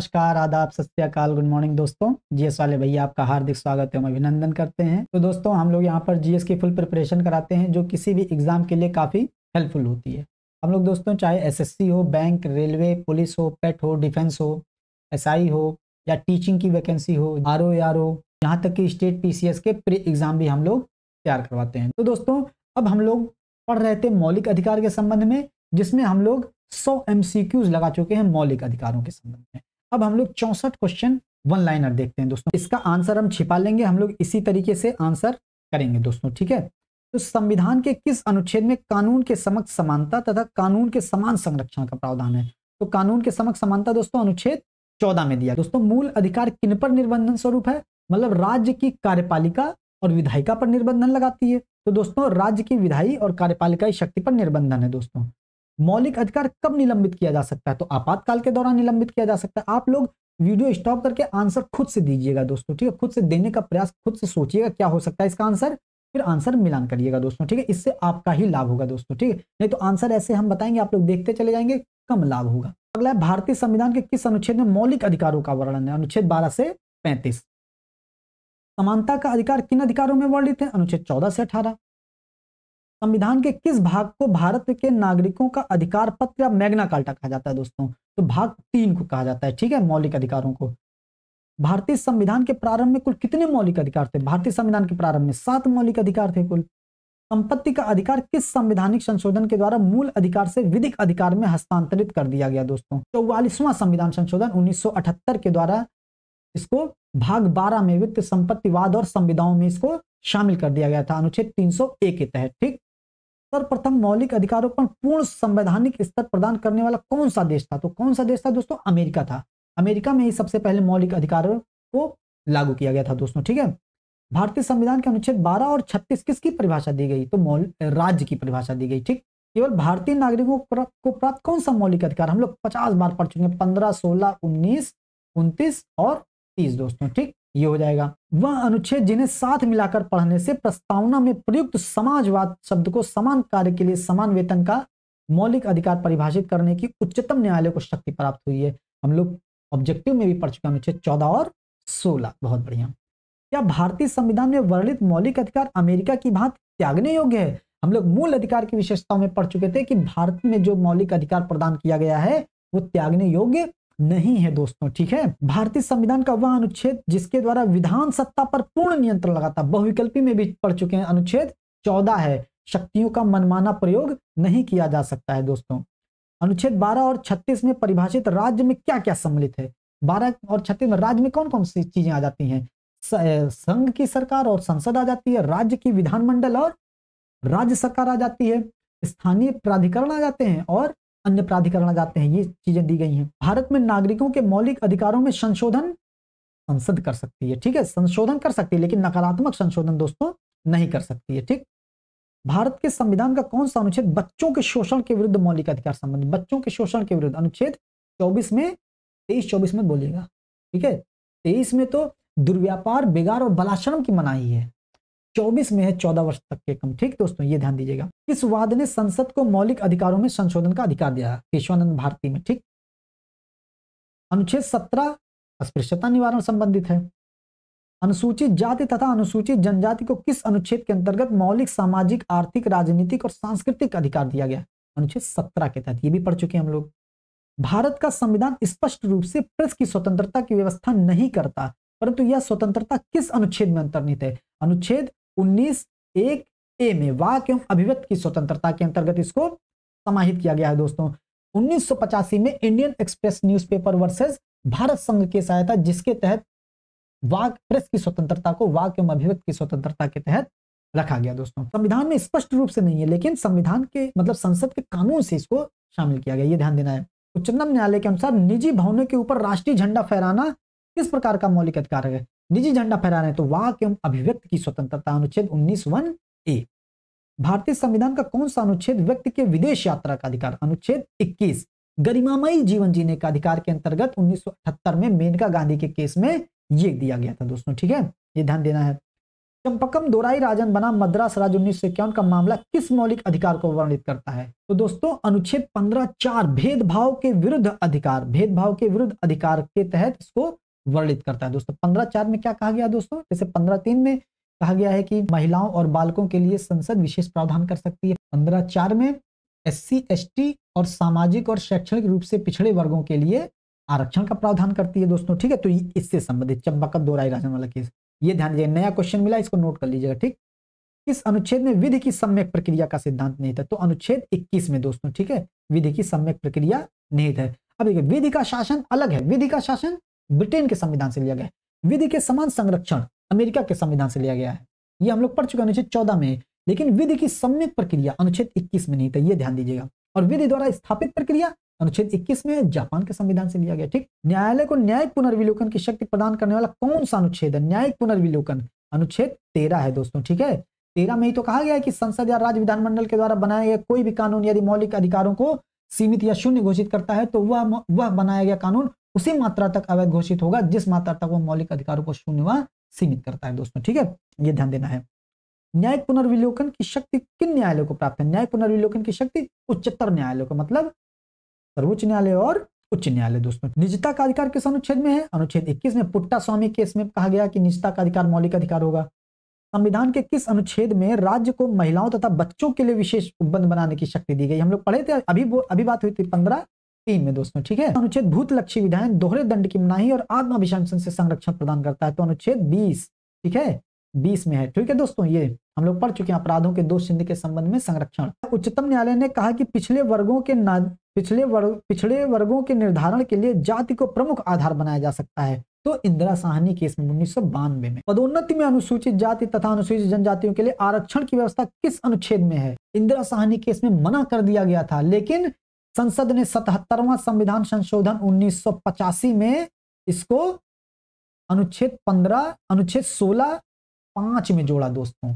नमस्कार आदाब सत्याकाल गुड मॉर्निंग दोस्तों जीएस वाले भैया आपका हार्दिक स्वागत है अभिनंदन करते हैं तो दोस्तों हम लोग यहाँ पर जीएस की फुल प्रिपरेशन कराते हैं जो किसी भी एग्जाम के लिए काफ़ी हेल्पफुल होती है हम लोग दोस्तों चाहे एसएससी हो बैंक रेलवे पुलिस हो पेट हो डिफेंस हो एस हो या टीचिंग की वैकेंसी हो आर ओ आर ओ यहाँ तक कि स्टेट पीसीएस के प्री एग्जाम भी हम लोग तैयार करवाते हैं तो दोस्तों अब हम लोग पढ़ रहे थे मौलिक अधिकार के संबंध में जिसमें हम लोग सौ एम लगा चुके हैं मौलिक अधिकारों के संबंध में अब हम लोग चौसठ क्वेश्चन वन लाइनर देखते हैं दोस्तों इसका आंसर हम छिपा लेंगे हम लोग इसी तरीके से आंसर करेंगे दोस्तों ठीक है तो संविधान के किस अनुच्छेद में कानून के समक्ष समानता तथा कानून के समान संरक्षण का प्रावधान है तो कानून के समक्ष समानता दोस्तों अनुच्छेद चौदह में दिया दोस्तों मूल अधिकार किन पर निर्बंधन स्वरूप है मतलब राज्य की कार्यपालिका और विधायिका पर निर्बंधन लगाती है तो दोस्तों राज्य की विधायी और कार्यपालिका शक्ति पर निर्बंधन है दोस्तों मौलिक अधिकार कब निलंबित किया जा सकता है तो आपातकाल के दौरान निलंबित किया जा सकता है आप लोग वीडियो स्टॉप करके आंसर खुद से दीजिएगा दोस्तों ठीक है खुद से देने का प्रयास खुद से सोचिएगा क्या हो सकता है इसका आंसर फिर आंसर मिलान करिएगा दोस्तों ठीक है इससे आपका ही लाभ होगा दोस्तों ठीक है नहीं तो आंसर ऐसे हम बताएंगे आप लोग देखते चले जाएंगे कम लाभ होगा अगला है भारतीय संविधान के किस अनुच्छेद में मौलिक अधिकारों का वर्णन है अनुच्छेद बारह से पैंतीस समानता का अधिकार किन अधिकारों में वर्णित है अनुच्छेद चौदह से अठारह संविधान के किस भाग को भारत के नागरिकों का अधिकार पत्र या मैग्ना कार्टा कहा जाता है दोस्तों तो भाग तीन को कहा जाता है ठीक है मौलिक अधिकारों को भारतीय संविधान के प्रारंभ में कुल कितने मौलिक अधिकार थे भारतीय संविधान के प्रारंभ में सात मौलिक अधिकार थे कुल संपत्ति का अधिकार किस संवैधानिक संशोधन के द्वारा मूल अधिकार से विधिक अधिकार में हस्तांतरित कर दिया गया दोस्तों चौवालीसवां तो संविधान संशोधन उन्नीस के द्वारा इसको भाग 12 में वित्त संपत्तिवाद और संविधाओं में इसको शामिल कर दिया गया था अनुच्छेद 301 के तहत ठीक सर्वप्रथम मौलिक अधिकारों पर पूर्ण संवैधानिक स्तर प्रदान करने वाला कौन सा देश था तो कौन सा देश था दोस्तों अमेरिका था अमेरिका में ही सबसे पहले मौलिक अधिकारों को लागू किया गया था दोस्तों ठीक है भारतीय संविधान के अनुच्छेद 12 और 36 किसकी परिभाषा दी गई तो मौल राज्य की परिभाषा दी गई ठीक केवल भारतीय नागरिकों को प्राप्त कौन सा मौलिक अधिकार हम लोग पचास बार पढ़ चुके हैं पंद्रह सोलह उन्नीस उनतीस और तीस दोस्तों ठीक ये हो जाएगा वह अनुच्छेद जिन्हें साथ मिलाकर पढ़ने से प्रस्तावना में प्रयुक्त समाजवाद शब्द को समान कार्य के लिए समान वेतन का मौलिक अधिकार परिभाषित करने की उच्चतम न्यायालय को शक्ति प्राप्त हुई है हम लोग ऑब्जेक्टिव में भी पढ़ चुके अनुच्छेद चौदह और सोलह बहुत बढ़िया क्या भारतीय संविधान में वर्णित मौलिक अधिकार अमेरिका की भांति त्यागने योग्य है हम लोग मूल अधिकार की विशेषताओं में पढ़ चुके थे कि भारत में जो मौलिक अधिकार प्रदान किया गया है वो त्यागने योग्य नहीं है दोस्तों ठीक है भारतीय संविधान का वह अनुच्छेद जिसके द्वारा विधान सत्ता पर पूर्ण नियंत्रण लगाता बहुविकल्पी में भी पढ़ चुके हैं अनुच्छेद चौदह है शक्तियों का मनमाना प्रयोग नहीं किया जा सकता है दोस्तों अनुच्छेद बारह और छत्तीस में परिभाषित राज्य में क्या क्या सम्मिलित है बारह और छत्तीस में राज्य में कौन कौन सी चीजें आ जाती हैं संघ की सरकार और संसद आ जाती है राज्य की विधानमंडल और राज्य सरकार आ जाती है स्थानीय प्राधिकरण आ जाते हैं और अन्य प्राधिकरण जाते हैं ये चीजें दी गई हैं भारत में नागरिकों के मौलिक अधिकारों में संशोधन संसद कर सकती है ठीक है संशोधन कर सकती है लेकिन नकारात्मक संशोधन दोस्तों नहीं कर सकती है ठीक भारत के संविधान का कौन सा अनुच्छेद बच्चों के शोषण के विरुद्ध मौलिक अधिकार संबंध बच्चों के शोषण के विरुद्ध अनुच्छेद चौबीस में तेईस चौबीस में बोलिएगा ठीक है तेईस में तो दुर्व्यापार बेगार और बलाश्रम की मनाही है 24 में है 14 वर्ष तक के कम ठीक दोस्तों ये ध्यान दीजिएगा इस वाद ने संसद को मौलिक अधिकारों में संशोधन का अधिकार दिया केशवानंद भारती में ठीक अनुच्छेद सत्रह अस्पृश्यता निवारण संबंधित है अनुसूचित जाति तथा अनुसूचित जनजाति को किस अनुच्छेद के अंतर्गत मौलिक सामाजिक आर्थिक राजनीतिक और सांस्कृतिक अधिकार दिया गया अनुच्छेद सत्रह के तहत ये भी पढ़ चुके हैं हम लोग भारत का संविधान स्पष्ट रूप से प्रेस की स्वतंत्रता की व्यवस्था नहीं करता परंतु यह स्वतंत्रता किस अनुच्छेद में अंतर्निहित है अनुच्छेद उन्नीस एक ए में वाक एवं अभिव्यक्त की स्वतंत्रता के अंतर्गत इसको समाहित किया गया है दोस्तों उन्नीस में Indian Express newspaper versus Bharat संघ केस सहायता जिसके तहत वाक प्रेस की स्वतंत्रता को वाक एवं अभिव्यक्त की स्वतंत्रता के तहत रखा गया दोस्तों संविधान में स्पष्ट रूप से नहीं है लेकिन संविधान के मतलब संसद के कानून से इसको शामिल किया गया ये ध्यान देना है उच्चतम न्यायालय के अनुसार निजी भवनों के ऊपर राष्ट्रीय झंडा फहराना किस प्रकार का मौलिक अधिकार है निजी झंडा फहरा रहे हैं तो वाक एवं अभिव्यक्ति की स्वतंत्रता अनुच्छेद उन्नीस वन ए भारतीय संविधान का कौन सा अनुच्छेद व्यक्ति के विदेश यात्रा का अधिकार अनुच्छेद इक्कीस गरिमामयी जीवन जीने का अधिकार के अंतर्गत उन्नीस में मेनका गांधी के केस में ये दिया गया था दोस्तों ठीक है ये ध्यान देना है चंपकम दोराई राजन बना मद्रास राज उन्नीस का मामला किस मौलिक अधिकार को वर्णित करता है तो दोस्तों अनुच्छेद पंद्रह चार भेदभाव के विरुद्ध अधिकार भेदभाव के विरुद्ध अधिकार के तहत इसको वर्णित करता है दोस्तों पंद्रह चार में क्या कहा गया दोस्तों जैसे पंद्रह तीन में कहा गया है कि महिलाओं और बालकों के लिए संसद विशेष प्रावधान कर सकती है पंद्रह चार में एस सी और सामाजिक और शैक्षणिक रूप से पिछड़े वर्गों के लिए आरक्षण का प्रावधान करती है दोस्तों ठीक है तो इससे संबंधित चंबाकत दोराई राजन वाला केस ये ध्यान दीजिए नया क्वेश्चन मिला इसको नोट कर लीजिएगा ठीक इस अनुच्छेद में विधि की सम्यक प्रक्रिया का सिद्धांत नहीं था तो अनुच्छेद इक्कीस में दोस्तों ठीक है विधि की सम्यक प्रक्रिया नहीं था अब देखिए विधि का शासन अलग है विधि का शासन ब्रिटेन के संविधान से लिया गया विधि के समान संरक्षण अमेरिका के संविधान से लिया गया है ये हम लोग पढ़ चुके अनुच्छेद चौदह में लेकिन विधि की सम्यक प्रक्रिया अनुच्छेद इक्कीस में नहीं था यह ध्यान दीजिएगा और विधि द्वारा स्थापित प्रक्रिया अनुच्छेद 21 में जापान के संविधान से लिया गया ठीक न्यायालय को न्यायिक पुनर्विलोकन की शक्ति प्रदान करने वाला कौन सा अनुच्छेद है न्यायिक पुनर्विलोकन अनुच्छेद तेरह है दोस्तों ठीक है तेरह में ही तो कहा गया है कि संसद या राज्य विधानमंडल के द्वारा बनाया गया कोई भी कानून यदि मौलिक अधिकारों को सीमित या शून्य घोषित करता है तो वह वह बनाया गया कानून उसी मात्रा तक अवैध घोषित होगा जिस मात्रा तक वो मौलिक अधिकारों को शून्य व सीमित करता है दोस्तों ठीक है ये ध्यान देना है न्यायिक पुनर्विलोकन की शक्ति किन न्यायालय को प्राप्त है न्यायिक पुनर्विलोकन की शक्ति उच्चतर न्यायालय को मतलब सर्वोच्च न्यायालय और उच्च न्यायालय दोस्तों निजता का अधिकार किस अनुच्छेद में है अनुच्छेद 21 में पुट्टा स्वामी केस में कहा गया कि निजता का अधिकार मौलिक अधिकार होगा संविधान के किस अनुच्छेद में राज्य को महिलाओं तथा बच्चों के लिए विशेष उपबंध बनाने की शक्ति दी गई हम लोग पढ़े थे अभी वो अभी बात हुई थी पंद्रह तीन में दोस्तों ठीक है अनुच्छेद भूत लक्ष्य विधायन दोहरे दंड की मनाही और आत्माभिशंसन से संरक्षण प्रदान करता है तो अनुच्छेद बीस ठीक है बीस में है ठीक है दोस्तों ये हम लोग पढ़ चुके हैं अपराधों के दोष चिन्ह के संबंध में संरक्षण उच्चतम न्यायालय ने कहा कि पिछले वर्गों के ना पिछले वर्ग पिछड़े वर्गों के निर्धारण के लिए जाति को प्रमुख आधार बनाया जा सकता है तो इंदिरा साहनी केस में उन्नीस में पदोन्नति में अनुसूचित जाति तथा अनुसूचित जनजातियों के लिए आरक्षण की व्यवस्था किस अनुच्छेद में है इंदिरा साहनी केस में मना कर दिया गया था लेकिन संसद ने सतहत्तरवा संविधान संशोधन 1985 में इसको अनुच्छेद 15 अनुच्छेद 16 पांच में जोड़ा दोस्तों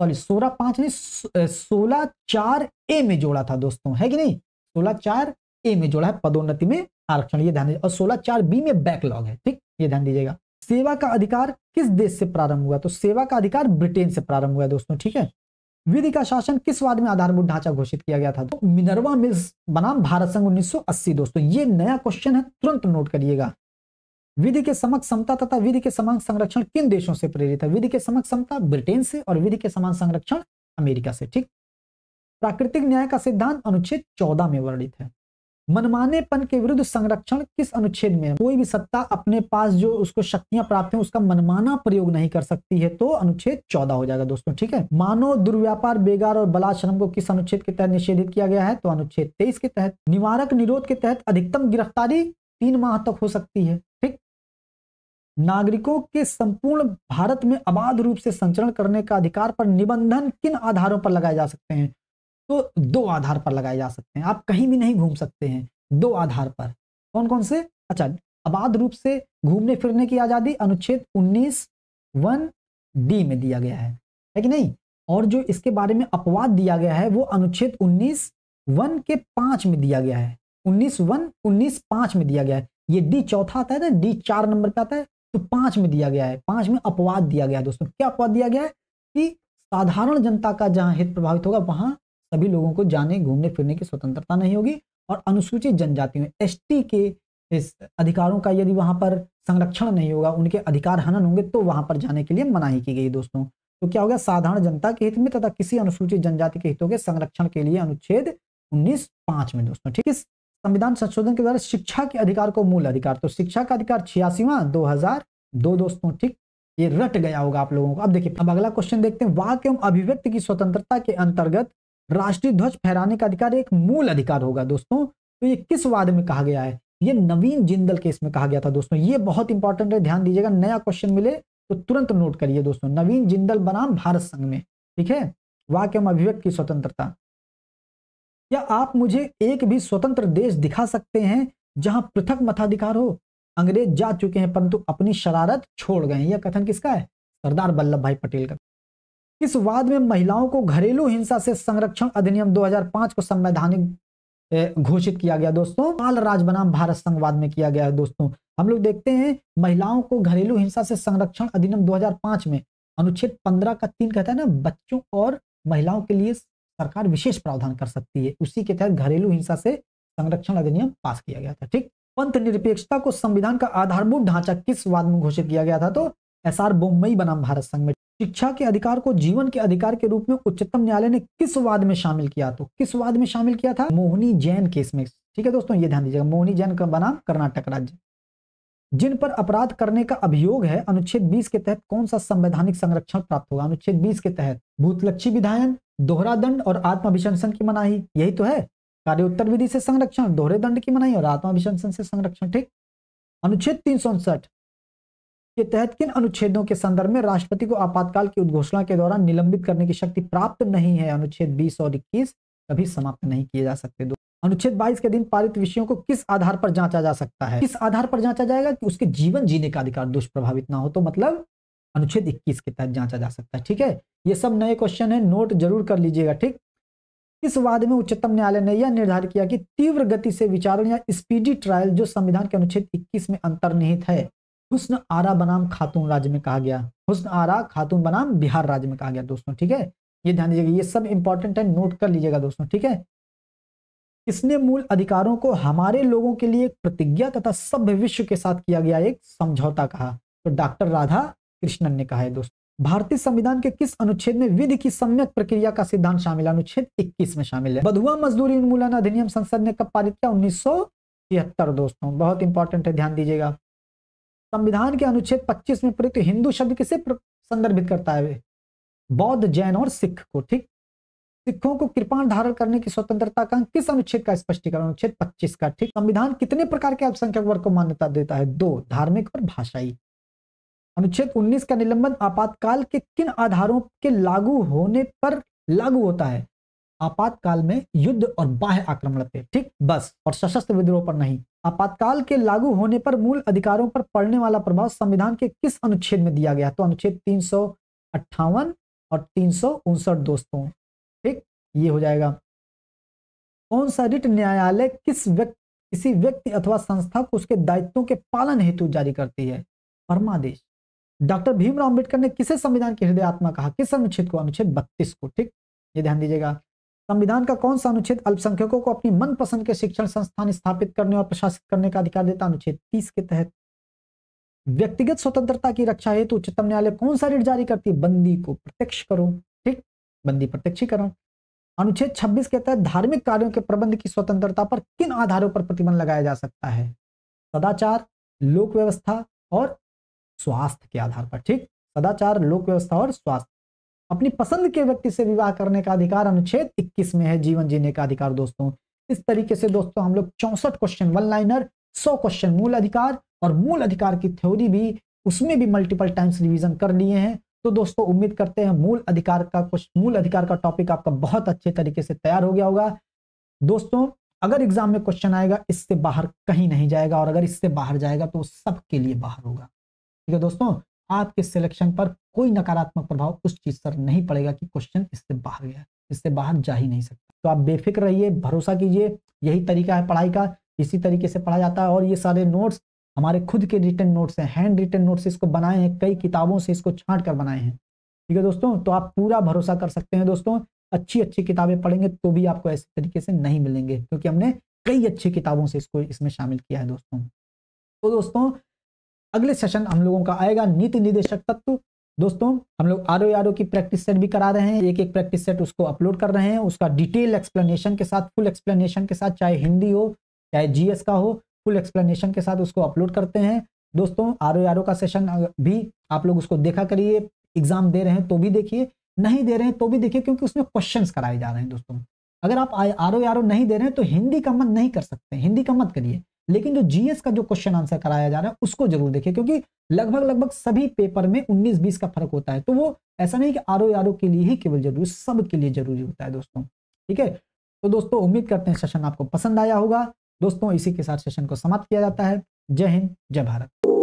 सॉरी सोलह पांच नहीं सोलह चार ए में जोड़ा था दोस्तों है कि नहीं सोलह चार ए में जोड़ा है पदोन्नति में आरक्षण ये ध्यान और सोलह चार बी में बैकलॉग है ठीक ये ध्यान दीजिएगा सेवा का अधिकार किस देश से प्रारंभ हुआ तो सेवा का अधिकार ब्रिटेन से प्रारंभ हुआ दोस्तों ठीक है विधि का शासन किस वाद में आधारभूत ढांचा घोषित किया गया था तो मिनरवा मिल्स बनाम भारत संघ 1980 दोस्तों ये नया क्वेश्चन है तुरंत नोट करिएगा विधि के समक समता तथा विधि के समान संरक्षण किन देशों से प्रेरित है विधि के समक समता ब्रिटेन से और विधि के समान संरक्षण अमेरिका से ठीक प्राकृतिक न्याय का सिद्धांत अनुच्छेद चौदह में वर्णित है मनमानेपन के विरुद्ध संरक्षण किस अनुच्छेद में है कोई भी सत्ता अपने पास जो उसको शक्तियां प्राप्त है उसका मनमाना प्रयोग नहीं कर सकती है तो अनुच्छेद चौदह हो जाएगा दोस्तों ठीक है मानव दुर्व्यापार बेगार और बलाश्रम को किस अनुच्छेद के तहत निषेधित किया गया है तो अनुच्छेद तेईस के तहत निवारक निरोध के तहत अधिकतम गिरफ्तारी तीन माह तक हो सकती है ठीक नागरिकों के संपूर्ण भारत में अबाध रूप से संचरण करने का अधिकार पर निबंधन किन आधारों पर लगाए जा सकते हैं तो दो आधार पर लगाए जा सकते हैं आप कहीं भी नहीं घूम सकते हैं दो आधार पर कौन कौन से अच्छा अबाध रूप से घूमने फिरने की आज़ादी अनुच्छेद उन्नीस वन डी में दिया गया है है कि नहीं और जो इसके बारे में अपवाद दिया गया है वो अनुच्छेद उन्नीस वन के पांच में दिया गया है उन्नीस वन उन्नीस पांच में दिया गया है ये डी चौथा आता है ना डी चार नंबर पे आता है तो पांच में दिया गया है पांच में अपवाद दिया गया है दोस्तों क्या अपवाद दिया गया है कि साधारण जनता का जहां हित प्रभावित होगा वहां सभी लोगों को जाने घूमने फिरने की स्वतंत्रता नहीं होगी और अनुसूचित जनजाति में एस के इस अधिकारों का यदि वहां पर संरक्षण नहीं होगा उनके अधिकार हनन होंगे तो वहां पर जाने के लिए मनाही की गई दोस्तों तो क्या होगा साधारण जनता के हित में तथा किसी अनुसूचित जनजाति के हितों के संरक्षण के लिए अनुच्छेद उन्नीस पांच में दोस्तों ठीक है संविधान संशोधन के द्वारा शिक्षा के अधिकार को मूल अधिकार तो शिक्षा का अधिकार छियासीवा दो हजार दो दोस्तों ठीक ये रट गया होगा आप लोगों को अब देखिए अब अगला क्वेश्चन देखते हैं वाक्य एवं अभिव्यक्ति की स्वतंत्रता के अंतर्गत राष्ट्रीय ध्वज फहराने का अधिकार एक मूल अधिकार होगा दोस्तों तो ये किस वाद में कहा गया है ये नवीन जिंदल केस में कहा गया था दोस्तों ये बहुत इंपॉर्टेंट है ध्यान दीजिएगा नया क्वेश्चन मिले तो तुरंत नोट करिए दोस्तों नवीन जिंदल बनाम भारत संघ में ठीक है वाक्य अभिव्यक्त की स्वतंत्रता क्या आप मुझे एक भी स्वतंत्र देश दिखा सकते हैं जहां पृथक मताधिकार हो अंग्रेज जा चुके हैं परंतु अपनी शरारत छोड़ गए यह कथन किसका है सरदार वल्लभ भाई पटेल का इस वाद में महिलाओं को घरेलू हिंसा से संरक्षण अधिनियम 2005 को संवैधानिक घोषित किया गया दोस्तों बाल राज बनाम भारत संघवाद में किया गया है दोस्तों हम लोग देखते हैं महिलाओं को घरेलू हिंसा से संरक्षण अधिनियम 2005 में अनुच्छेद 15 का तीन कहता है ना बच्चों और महिलाओं के लिए सरकार विशेष प्रावधान कर सकती है उसी के तहत घरेलू हिंसा से संरक्षण अधिनियम पास किया गया था ठीक पंथ निरपेक्षता को संविधान का आधारभूत ढांचा किस वाद में घोषित किया गया था तो एस आर बोम्बई बनाम भारत संघ में शिक्षा के अधिकार को जीवन के अधिकार के रूप में उच्चतम न्यायालय ने किस वाद में शामिल किया तो किस वाद में शामिल किया था मोहनी जैन केस में ठीक है दोस्तों ये ध्यान दीजिएगा मोहनी जैन का बनाम कर्नाटक राज्य जिन पर अपराध करने का अभियोग है अनुच्छेद 20 के तहत कौन सा संवैधानिक संरक्षण प्राप्त होगा अनुच्छेद 20 के तहत भूतलक्षी विधायन दोहरा दंड और आत्माभिशंसन की मनाही यही तो है कार्योत्तर विधि से संरक्षण दोहरे दंड की मनाही और आत्माभिशंसन से संरक्षण ठीक अनुच्छेद तीन के तहत किन अनुच्छेदों के संदर्भ में राष्ट्रपति को आपातकाल की उद्घोषणा के दौरान निलंबित करने की शक्ति प्राप्त नहीं है अनुच्छेद बीस और इक्कीस कभी समाप्त नहीं किए जा सकते दो अनुच्छेद 22 के दिन पारित विषयों को किस आधार पर जांचा जा सकता है किस आधार पर जांचा जाएगा कि उसके जीवन जीने का अधिकार दुष्प्रभावित ना हो तो मतलब अनुच्छेद इक्कीस के तहत जांचा जा सकता है ठीक है ये सब नए क्वेश्चन है नोट जरूर कर लीजिएगा ठीक इस वाद में उच्चतम न्यायालय ने यह निर्धारित किया कि तीव्र गति से विचारण या स्पीडी ट्रायल जो संविधान के अनुच्छेद 21 में अंतर्निहित है हुस्न आरा बनाम खातून राज्य में कहा गया हुस्न आरा खातून बनाम बिहार राज्य में कहा गया दोस्तों ठीक है ये ध्यान दीजिएगा ये सब इंपॉर्टेंट है नोट कर लीजिएगा दोस्तों ठीक है इसने मूल अधिकारों को हमारे लोगों के लिए एक प्रतिज्ञा तथा सभ्य विश्व के साथ किया गया एक समझौता कहा तो डॉक्टर राधा कृष्णन ने कहा है दोस्तों भारतीय संविधान के किस अनुच्छेद में विधि की सम्यक प्रक्रिया का सिद्धांत शामिल है अनुच्छेद 21 में शामिल है बधुआ मजदूरी उन्मूलन अधिनियम संसद ने कब पारित किया उन्नीस दोस्तों बहुत इंपॉर्टेंट है ध्यान दीजिएगा संविधान के अनुच्छेद 25 में प्रयुक्त हिंदू शब्द किसे संदर्भित करता है बौद्ध जैन और सिख को ठीक सिखों को कृपाण धारण करने की स्वतंत्रता का किस अनुच्छेद का स्पष्टीकरण अनुच्छेद 25 का ठीक संविधान कितने प्रकार के अल्पसंख्यक वर्ग को मान्यता देता है दो धार्मिक और भाषाई अनुच्छेद 19 का निलंबन आपातकाल के किन आधारों के लागू होने पर लागू होता है आपातकाल में युद्ध और बाह्य आक्रमण पे ठीक बस और सशस्त्र विद्रोह पर नहीं आपातकाल के लागू होने पर मूल अधिकारों पर पड़ने वाला प्रभाव संविधान के किस अनुच्छेद में दिया गया तो अनुच्छेद तीन और तीन दोस्तों ठीक ये हो जाएगा कौन सा रिट न्यायालय किस व्यक्ति किसी व्यक्ति अथवा संस्था को उसके दायित्वों के पालन हेतु जारी करती है परमादेश डॉक्टर भीमराव अंबेडकर ने किसे संविधान की हृदय आत्मा कहा किस अनुच्छेद को अनुच्छेद बत्तीस को ठीक ये ध्यान दीजिएगा संविधान का कौन सा अनुच्छेद अल्पसंख्यकों को अपनी मनपसंद के शिक्षण संस्थान स्थापित करने और प्रशासित करने का अधिकार देता अनुच्छेद तीस के तहत व्यक्तिगत स्वतंत्रता की रक्षा हेतु उच्चतम न्यायालय कौन सा रिट जारी करती है बंदी को प्रत्यक्ष करो ठीक बंदी प्रत्यक्षीकरण अनुच्छेद 26 के तहत धार्मिक कार्यों के प्रबंध की स्वतंत्रता पर किन आधारों पर प्रतिबंध लगाया जा सकता है सदाचार लोक व्यवस्था और स्वास्थ्य के आधार पर ठीक सदाचार लोक व्यवस्था और स्वास्थ्य अपनी पसंद के व्यक्ति से विवाह करने का अधिकार अनुच्छेद 21 में है जीवन जीने का अधिकार दोस्तों इस तरीके से दोस्तों हम लोग चौसठ क्वेश्चन वन लाइनर सौ क्वेश्चन मूल अधिकार और मूल अधिकार की थ्योरी भी उसमें भी मल्टीपल टाइम्स रिवीजन कर लिए हैं तो दोस्तों उम्मीद करते हैं मूल अधिकार का मूल अधिकार का टॉपिक आपका बहुत अच्छे तरीके से तैयार हो गया होगा दोस्तों अगर एग्जाम में क्वेश्चन आएगा इससे बाहर कहीं नहीं जाएगा और अगर इससे बाहर जाएगा तो सबके लिए बाहर होगा ठीक है दोस्तों आपके सिलेक्शन पर कोई नकारात्मक प्रभाव उस चीज पर नहीं पड़ेगा कि क्वेश्चन इससे बाहर गया इससे बाहर जा ही नहीं सकता तो आप बेफिक्र रहिए भरोसा कीजिए यही तरीका है पढ़ाई का इसी तरीके से पढ़ा जाता है और ये सारे नोट्स हमारे खुद के रिटर्न नोट्स हैं हैंड रिटर्न नोट्स इसको बनाए हैं कई किताबों से इसको छाट कर बनाए हैं ठीक है दोस्तों तो आप पूरा भरोसा कर सकते हैं दोस्तों अच्छी अच्छी किताबें पढ़ेंगे तो भी आपको ऐसे तरीके से नहीं मिलेंगे क्योंकि हमने कई अच्छी किताबों से इसको इसमें शामिल किया है दोस्तों तो दोस्तों अगले सेशन हम लोगों का आएगा नीति निदेशक तत्व दोस्तों हम लोग आर ओ आर ओ की प्रैक्टिस सेट भी करा रहे हैं एक एक प्रैक्टिस सेट उसको अपलोड कर रहे हैं उसका डिटेल एक्सप्लेनेशन के साथ फुल एक्सप्लेनेशन के साथ चाहे हिंदी हो चाहे जीएस का हो फुल एक्सप्लेनेशन के साथ उसको अपलोड करते हैं दोस्तों आर ओ आर ओ का सेशन भी आप लोग उसको देखा करिए एग्जाम दे रहे हैं तो भी देखिए नहीं दे रहे हैं तो भी देखिए क्योंकि उसमें क्वेश्चन कराए जा रहे हैं दोस्तों अगर आप आर ओ आर ओ नहीं दे रहे हैं तो हिंदी का मत नहीं कर सकते हिंदी का मत करिए लेकिन जो जीएस का जो क्वेश्चन आंसर कराया जा रहा है उसको जरूर देखिए क्योंकि लगभग लगभग सभी पेपर में 19-20 का फर्क होता है तो वो ऐसा नहीं कि आर ओ के लिए ही केवल जरूरी सब के लिए जरूरी होता है दोस्तों ठीक है तो दोस्तों उम्मीद करते हैं सेशन आपको पसंद आया होगा दोस्तों इसी के साथ सेशन को समाप्त किया जाता है जय हिंद जय भारत